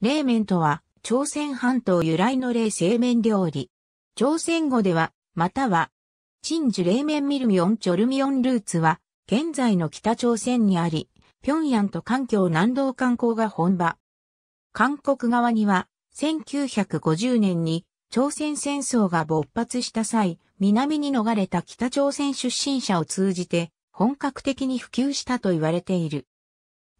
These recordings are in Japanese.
冷麺とは、朝鮮半島由来の冷製麺料理。朝鮮語では、または、チン冷麺ミルミオンチョルミオンルーツは、現在の北朝鮮にあり、平壌と環境南道観光が本場。韓国側には、1950年に朝鮮戦争が勃発した際、南に逃れた北朝鮮出身者を通じて、本格的に普及したと言われている。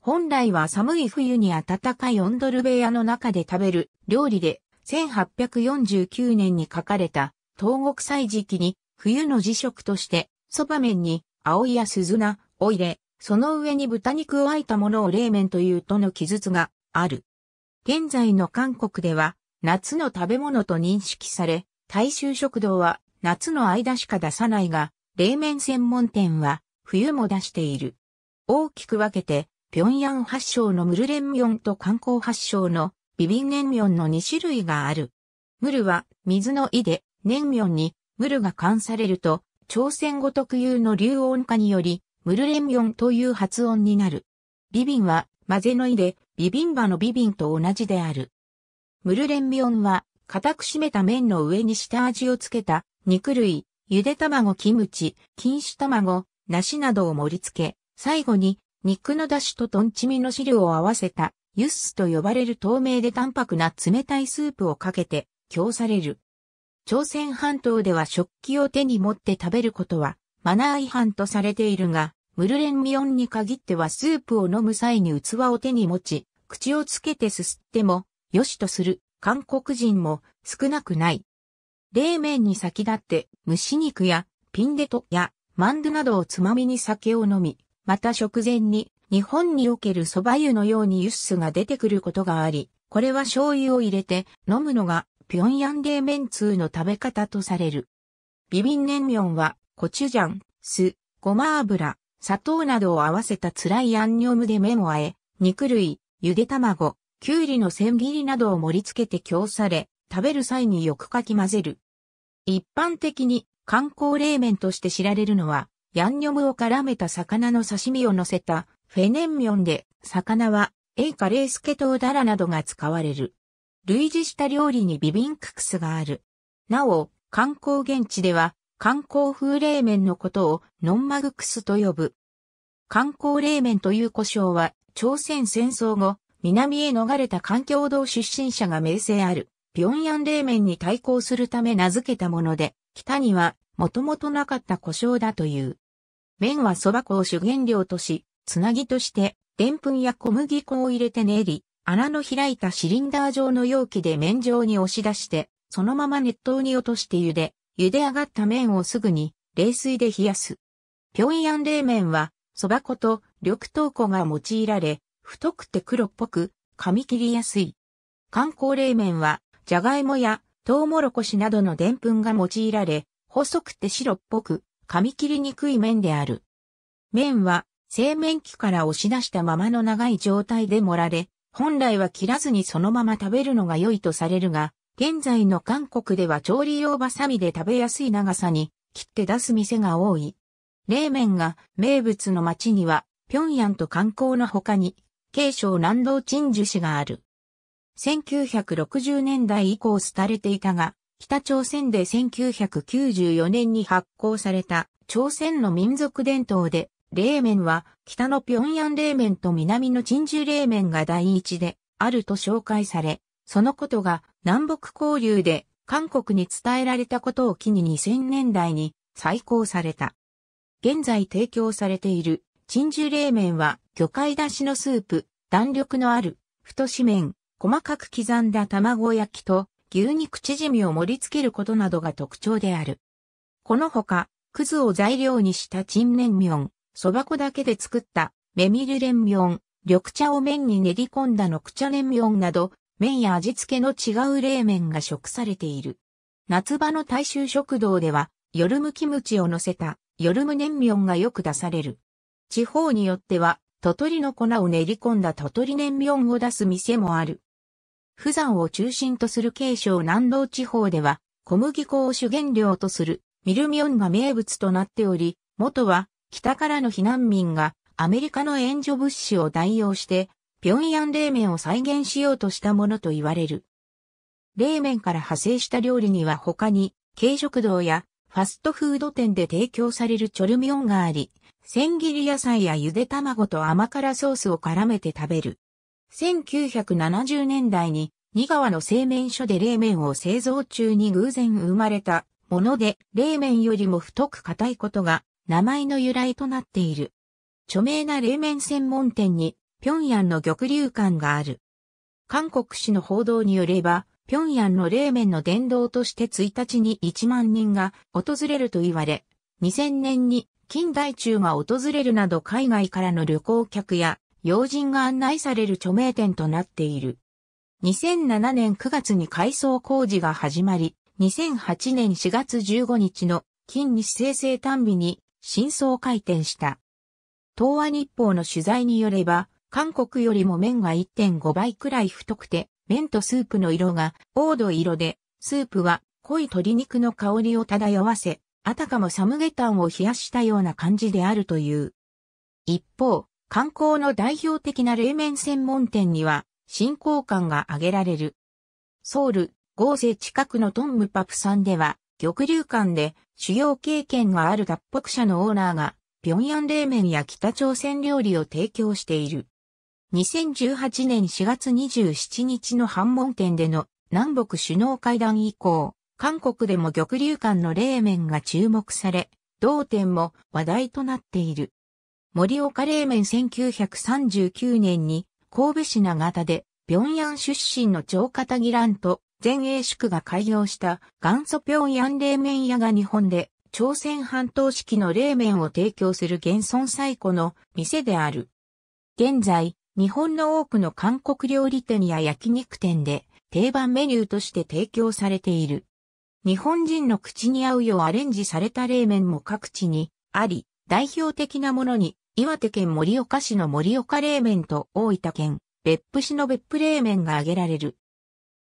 本来は寒い冬に暖かい温ドル部屋の中で食べる料理で、1849年に書かれた東国祭時期に冬の辞食として蕎麦麺に青いや鈴菜を入れ、その上に豚肉をあいたものを冷麺というとの記述がある。現在の韓国では夏の食べ物と認識され、大衆食堂は夏の間しか出さないが、冷麺専門店は冬も出している。大きく分けて平壌発祥のムルレンミョンと観光発祥のビビンネンミョンの2種類がある。ムルは水の井で、ネンミョンにムルが冠されると、朝鮮語特有の流音化により、ムルレンミョンという発音になる。ビビンは混ぜの井で、ビビンバのビビンと同じである。ムルレンミョンは、固く締めた麺の上に下味をつけた肉類、ゆで卵キムチ、錦糸卵、梨などを盛り付け、最後に肉の出汁とトンチミの汁を合わせた、ユッスと呼ばれる透明で淡白な冷たいスープをかけて、供される。朝鮮半島では食器を手に持って食べることは、マナー違反とされているが、ムルレンミオンに限ってはスープを飲む際に器を手に持ち、口をつけてすすっても、良しとする韓国人も少なくない。冷麺に先立って蒸し肉やピンデトやマンドゥなどをつまみに酒を飲み、また食前に日本における蕎麦湯のようにユッスが出てくることがあり、これは醤油を入れて飲むのが平壌冷麺通の食べ方とされる。ビビンネンミョンはコチュジャン、酢、ごま油、砂糖などを合わせた辛いアンニョムで麺をあえ、肉類、ゆで卵、きゅうりの千切りなどを盛り付けて供され、食べる際によくかき混ぜる。一般的に観光冷麺として知られるのは、ヤンニョムを絡めた魚の刺身を乗せたフェネンミョンで、魚はエイカレースケトウダラなどが使われる。類似した料理にビビンククスがある。なお、観光現地では、観光風冷麺のことをノンマグクスと呼ぶ。観光冷麺という呼称は、朝鮮戦争後、南へ逃れた環境道出身者が名声ある、平壌冷麺に対抗するため名付けたもので、北には、もともとなかった故障だという。麺は蕎麦粉を主原料とし、つなぎとして、でんぷんや小麦粉を入れて練り、穴の開いたシリンダー状の容器で麺状に押し出して、そのまま熱湯に落として茹で、茹で上がった麺をすぐに冷水で冷やす。平壌冷麺は、蕎麦粉と緑豆粉が用いられ、太くて黒っぽく、噛み切りやすい。観光冷麺は、じゃがいもやトウモロコシなどのでんぷんが用いられ、細くて白っぽく、噛み切りにくい麺である。麺は、製麺機から押し出したままの長い状態で盛られ、本来は切らずにそのまま食べるのが良いとされるが、現在の韓国では調理用バサミで食べやすい長さに切って出す店が多い。冷麺が名物の街には、平壌と観光の他に、慶尚南道鎮守市がある。1960年代以降廃れていたが、北朝鮮で1994年に発行された朝鮮の民族伝統で、冷麺は北の平壌冷麺と南の珍珠冷麺が第一であると紹介され、そのことが南北交流で韓国に伝えられたことを機に2000年代に再興された。現在提供されている珍珠冷麺は魚介出汁のスープ、弾力のある太し麺、細かく刻んだ卵焼きと牛肉縮みを盛り付けることなどが特徴である。このほか、くずを材料にしたチンメンミョン、そば粉だけで作ったメミルレンミョン、緑茶を麺に練り込んだのくちゃレンミョンなど、麺や味付けの違う冷麺が食されている。夏場の大衆食堂では、夜むキムチを乗せた夜むョンがよく出される。地方によっては、トリの粉を練り込んだンミョンを出す店もある。釜山を中心とする慶尚南道地方では、小麦粉を主原料とするミルミオンが名物となっており、元は北からの避難民がアメリカの援助物資を代用して、平壌冷麺を再現しようとしたものと言われる。冷麺から派生した料理には他に、軽食堂やファストフード店で提供されるチョルミオンがあり、千切り野菜やゆで卵と甘辛ソースを絡めて食べる。1970年代に仁川の製麺所で冷麺を製造中に偶然生まれたもので、冷麺よりも太く硬いことが名前の由来となっている。著名な冷麺専門店に平壌の玉流館がある。韓国紙の報道によれば、平壌の冷麺の殿堂として1日に1万人が訪れると言われ、2000年に近代中が訪れるなど海外からの旅行客や要人が案内される著名店となっている。2007年9月に改装工事が始まり、2008年4月15日の金日生成単美に真相回転した。東亜日報の取材によれば、韓国よりも麺が1.5倍くらい太くて、麺とスープの色が黄土色で、スープは濃い鶏肉の香りを漂わせ、あたかもサムゲタンを冷やしたような感じであるという。一方、観光の代表的な冷麺専門店には、新興館が挙げられる。ソウル、ー勢近くのトンムパプさんでは、玉流館で主要経験がある脱北者のオーナーが、平壌冷麺や北朝鮮料理を提供している。2018年4月27日の反問店での南北首脳会談以降、韓国でも玉流館の冷麺が注目され、同店も話題となっている。森岡冷麺1939年に神戸市長田で平壌出身の長方義蘭と前衛宿が開業した元祖平壌冷麺屋が日本で朝鮮半島式の冷麺を提供する現存最古の店である。現在、日本の多くの韓国料理店や焼肉店で定番メニューとして提供されている。日本人の口に合うようアレンジされた冷麺も各地にあり、代表的なものに岩手県盛岡市の盛岡冷麺と大分県別府市の別府冷麺が挙げられる。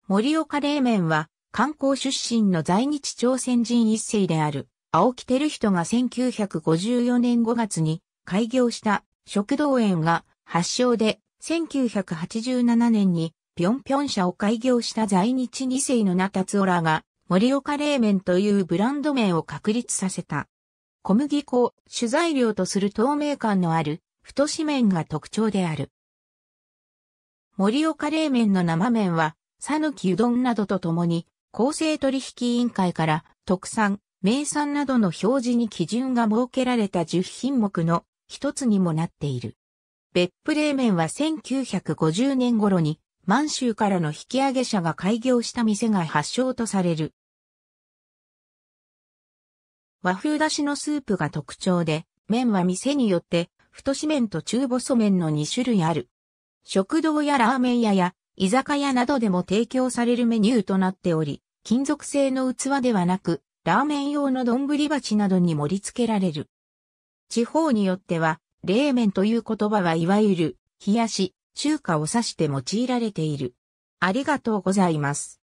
盛岡冷麺は観光出身の在日朝鮮人一世である青木照人が1954年5月に開業した食堂園が発祥で1987年にぴょんぴょん社を開業した在日二世の名達オラが盛岡冷麺というブランド名を確立させた。小麦粉を主材料とする透明感のある太紙面が特徴である。盛岡冷麺の生麺は、讃岐うどんなどとともに、公正取引委員会から特産、名産などの表示に基準が設けられた10品目の一つにもなっている。別府冷麺は1950年頃に満州からの引き上げ者が開業した店が発祥とされる。和風だしのスープが特徴で、麺は店によって、太し麺と中細麺の2種類ある。食堂やラーメン屋や居酒屋などでも提供されるメニューとなっており、金属製の器ではなく、ラーメン用の丼鉢などに盛り付けられる。地方によっては、冷麺という言葉はいわゆる、冷やし、中華を指して用いられている。ありがとうございます。